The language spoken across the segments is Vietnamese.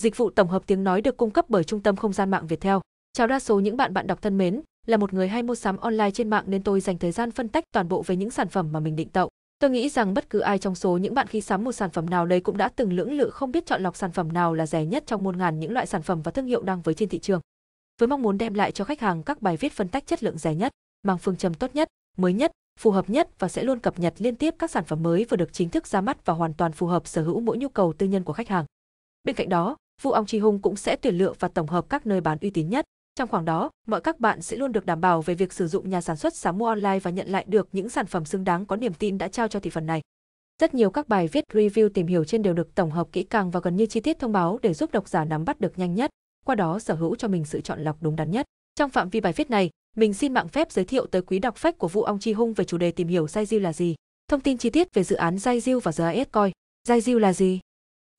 Dịch vụ tổng hợp tiếng nói được cung cấp bởi Trung tâm Không gian mạng Việt Theo. Chào đa số những bạn bạn đọc thân mến, là một người hay mua sắm online trên mạng nên tôi dành thời gian phân tách toàn bộ về những sản phẩm mà mình định tậu. Tôi nghĩ rằng bất cứ ai trong số những bạn khi sắm một sản phẩm nào đấy cũng đã từng lưỡng lự không biết chọn lọc sản phẩm nào là rẻ nhất trong muôn ngàn những loại sản phẩm và thương hiệu đang với trên thị trường. Với mong muốn đem lại cho khách hàng các bài viết phân tách chất lượng rẻ nhất, mang phương châm tốt nhất, mới nhất, phù hợp nhất và sẽ luôn cập nhật liên tiếp các sản phẩm mới vừa được chính thức ra mắt và hoàn toàn phù hợp sở hữu mỗi nhu cầu tư nhân của khách hàng. Bên cạnh đó, Vu Ong Chi Hung cũng sẽ tuyển lựa và tổng hợp các nơi bán uy tín nhất. Trong khoảng đó, mọi các bạn sẽ luôn được đảm bảo về việc sử dụng nhà sản xuất sắm mua online và nhận lại được những sản phẩm xứng đáng có niềm tin đã trao cho thị phần này. Rất nhiều các bài viết review tìm hiểu trên đều được tổng hợp kỹ càng và gần như chi tiết thông báo để giúp độc giả nắm bắt được nhanh nhất, qua đó sở hữu cho mình sự chọn lọc đúng đắn nhất. Trong phạm vi bài viết này, mình xin mạng phép giới thiệu tới quý đọc phách của Vũ Ong Chi Hung về chủ đề tìm hiểu Zai Diu là gì. Thông tin chi tiết về dự án Zai Diu và GIS coi. Zai Diu là gì?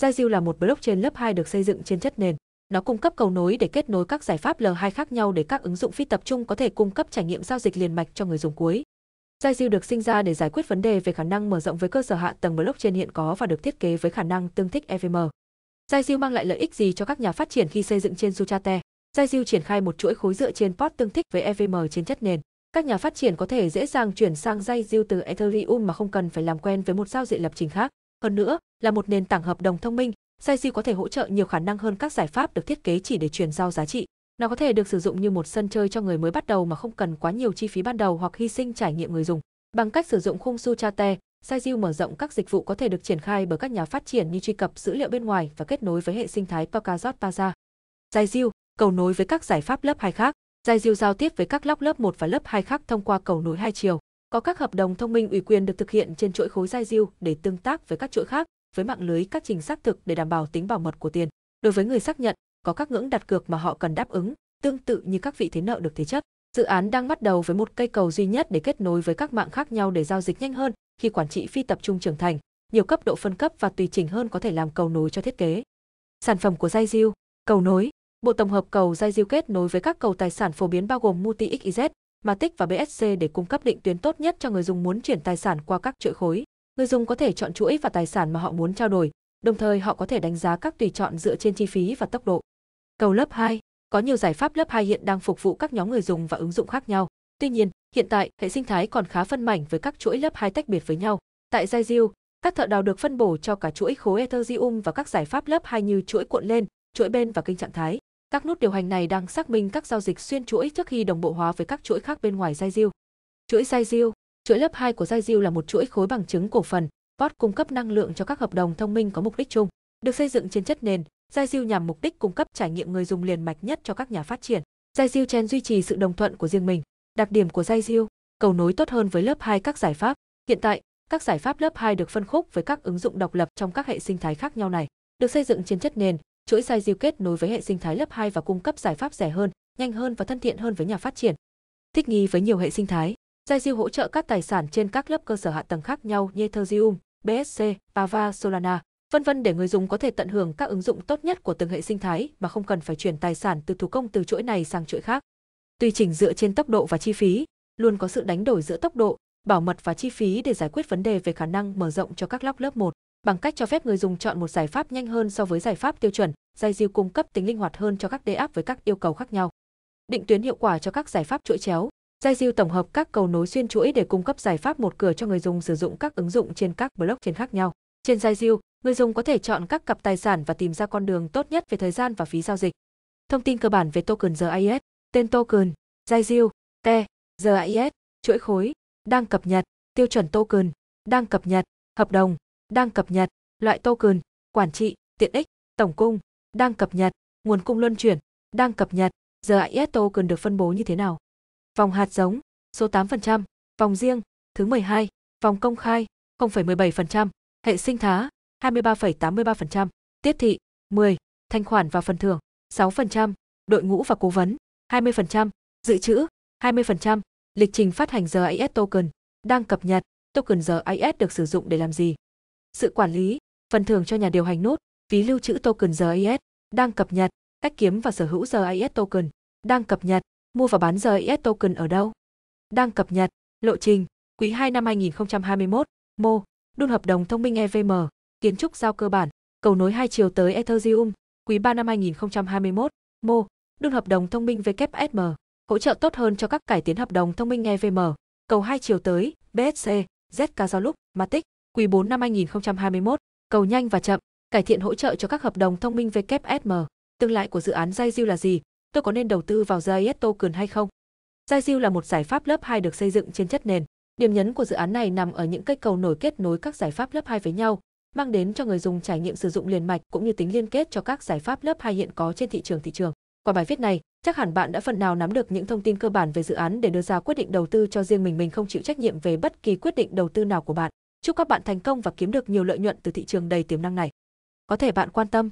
Zaziu là một blockchain lớp 2 được xây dựng trên chất nền. Nó cung cấp cầu nối để kết nối các giải pháp L2 khác nhau để các ứng dụng phi tập trung có thể cung cấp trải nghiệm giao dịch liền mạch cho người dùng cuối. Zaziu được sinh ra để giải quyết vấn đề về khả năng mở rộng với cơ sở hạ tầng blockchain hiện có và được thiết kế với khả năng tương thích EVM. Zaziu mang lại lợi ích gì cho các nhà phát triển khi xây dựng trên Zuchate? Zaziu triển khai một chuỗi khối dựa trên port tương thích với EVM trên chất nền. Các nhà phát triển có thể dễ dàng chuyển sang Zaziu từ Ethereum mà không cần phải làm quen với một giao diện lập trình khác. Hơn nữa, là một nền tảng hợp đồng thông minh, Saisi có thể hỗ trợ nhiều khả năng hơn các giải pháp được thiết kế chỉ để truyền giao giá trị. Nó có thể được sử dụng như một sân chơi cho người mới bắt đầu mà không cần quá nhiều chi phí ban đầu hoặc hy sinh trải nghiệm người dùng. Bằng cách sử dụng khung Suchate, Saisiu mở rộng các dịch vụ có thể được triển khai bởi các nhà phát triển như truy cập dữ liệu bên ngoài và kết nối với hệ sinh thái Polkadot, Paza. Saisiu, cầu nối với các giải pháp lớp 2 khác. Saisiu giao tiếp với các lóc lớp 1 và lớp 2 khác thông qua cầu nối hai chiều. Có các hợp đồng thông minh ủy quyền được thực hiện trên chuỗi khối dai để tương tác với các chuỗi khác, với mạng lưới các trình xác thực để đảm bảo tính bảo mật của tiền. Đối với người xác nhận, có các ngưỡng đặt cược mà họ cần đáp ứng, tương tự như các vị thế nợ được thế chất. Dự án đang bắt đầu với một cây cầu duy nhất để kết nối với các mạng khác nhau để giao dịch nhanh hơn khi quản trị phi tập trung trưởng thành, nhiều cấp độ phân cấp và tùy chỉnh hơn có thể làm cầu nối cho thiết kế. Sản phẩm của Zai cầu nối, bộ tổng hợp cầu Zai kết nối với các cầu tài sản phổ biến bao gồm Multi XYZ, Matic và BSC để cung cấp định tuyến tốt nhất cho người dùng muốn chuyển tài sản qua các chuỗi khối. Người dùng có thể chọn chuỗi và tài sản mà họ muốn trao đổi, đồng thời họ có thể đánh giá các tùy chọn dựa trên chi phí và tốc độ. Cầu lớp 2 Có nhiều giải pháp lớp 2 hiện đang phục vụ các nhóm người dùng và ứng dụng khác nhau. Tuy nhiên, hiện tại, hệ sinh thái còn khá phân mảnh với các chuỗi lớp 2 tách biệt với nhau. Tại Zaziel, các thợ đào được phân bổ cho cả chuỗi khối Ethereum và các giải pháp lớp 2 như chuỗi cuộn lên, chuỗi bên và kênh trạng thái. Các nút điều hành này đang xác minh các giao dịch xuyên chuỗi trước khi đồng bộ hóa với các chuỗi khác bên ngoài dai diêu. Chuỗi dai diêu, chuỗi lớp 2 của dai diêu là một chuỗi khối bằng chứng cổ phần, bot cung cấp năng lượng cho các hợp đồng thông minh có mục đích chung. Được xây dựng trên chất nền, dai diêu nhằm mục đích cung cấp trải nghiệm người dùng liền mạch nhất cho các nhà phát triển. Dai diêu chen duy trì sự đồng thuận của riêng mình. Đặc điểm của dai diêu, cầu nối tốt hơn với lớp 2 các giải pháp. Hiện tại, các giải pháp lớp 2 được phân khúc với các ứng dụng độc lập trong các hệ sinh thái khác nhau này, được xây dựng trên chất nền, chuỗi sai diêu kết nối với hệ sinh thái lớp 2 và cung cấp giải pháp rẻ hơn, nhanh hơn và thân thiện hơn với nhà phát triển. Thích nghi với nhiều hệ sinh thái, Giai Diêu hỗ trợ các tài sản trên các lớp cơ sở hạ tầng khác nhau như Ethereum, BSC, Pava, Solana, vân vân để người dùng có thể tận hưởng các ứng dụng tốt nhất của từng hệ sinh thái mà không cần phải chuyển tài sản từ thủ công từ chuỗi này sang chuỗi khác. Tùy chỉnh dựa trên tốc độ và chi phí, luôn có sự đánh đổi giữa tốc độ, bảo mật và chi phí để giải quyết vấn đề về khả năng mở rộng cho các lóc lớp 1 bằng cách cho phép người dùng chọn một giải pháp nhanh hơn so với giải pháp tiêu chuẩn, Zaziel cung cấp tính linh hoạt hơn cho các DApp với các yêu cầu khác nhau. Định tuyến hiệu quả cho các giải pháp chuỗi chéo, Zaziel tổng hợp các cầu nối xuyên chuỗi để cung cấp giải pháp một cửa cho người dùng sử dụng các ứng dụng trên các blockchain khác nhau. Trên Zaziel, người dùng có thể chọn các cặp tài sản và tìm ra con đường tốt nhất về thời gian và phí giao dịch. Thông tin cơ bản về token RIS, tên token, Zaziel, T, RIS, chuỗi khối, đang cập nhật, tiêu chuẩn token, đang cập nhật, hợp đồng, đang cập nhật, loại token, quản trị, tiện ích, tổng cung, đang cập nhật, nguồn cung luân chuyển, đang cập nhật, giờ IS token được phân bố như thế nào. Vòng hạt giống, số 8%, vòng riêng, thứ 12, vòng công khai, 0,17%, hệ sinh thá, 23,83%, tiết thị, 10, thanh khoản và phần thưởng, 6%, đội ngũ và cố vấn, 20%, dự trữ, 20%, lịch trình phát hành giờ IS token, đang cập nhật, token giờ IS được sử dụng để làm gì sự quản lý, phần thưởng cho nhà điều hành nút, ví lưu trữ token GIS, đang cập nhật, cách kiếm và sở hữu GIS token, đang cập nhật, mua và bán GIS token ở đâu, đang cập nhật, lộ trình, quý 2 năm 2021, mô, đun hợp đồng thông minh EVM, kiến trúc giao cơ bản, cầu nối hai chiều tới Ethereum, quý 3 năm 2021, mô, đun hợp đồng thông minh WSM, hỗ trợ tốt hơn cho các cải tiến hợp đồng thông minh EVM, cầu hai chiều tới BSC, ZK do lúc, Matic quý 4 năm 2021, cầu nhanh và chậm, cải thiện hỗ trợ cho các hợp đồng thông minh WSM. Tương lai của dự án Zai là gì? Tôi có nên đầu tư vào Zai Token hay không? Zai là một giải pháp lớp 2 được xây dựng trên chất nền. Điểm nhấn của dự án này nằm ở những cây cầu nổi kết nối các giải pháp lớp 2 với nhau, mang đến cho người dùng trải nghiệm sử dụng liền mạch cũng như tính liên kết cho các giải pháp lớp 2 hiện có trên thị trường thị trường. Qua bài viết này, chắc hẳn bạn đã phần nào nắm được những thông tin cơ bản về dự án để đưa ra quyết định đầu tư cho riêng mình, mình không chịu trách nhiệm về bất kỳ quyết định đầu tư nào của bạn. Chúc các bạn thành công và kiếm được nhiều lợi nhuận từ thị trường đầy tiềm năng này. Có thể bạn quan tâm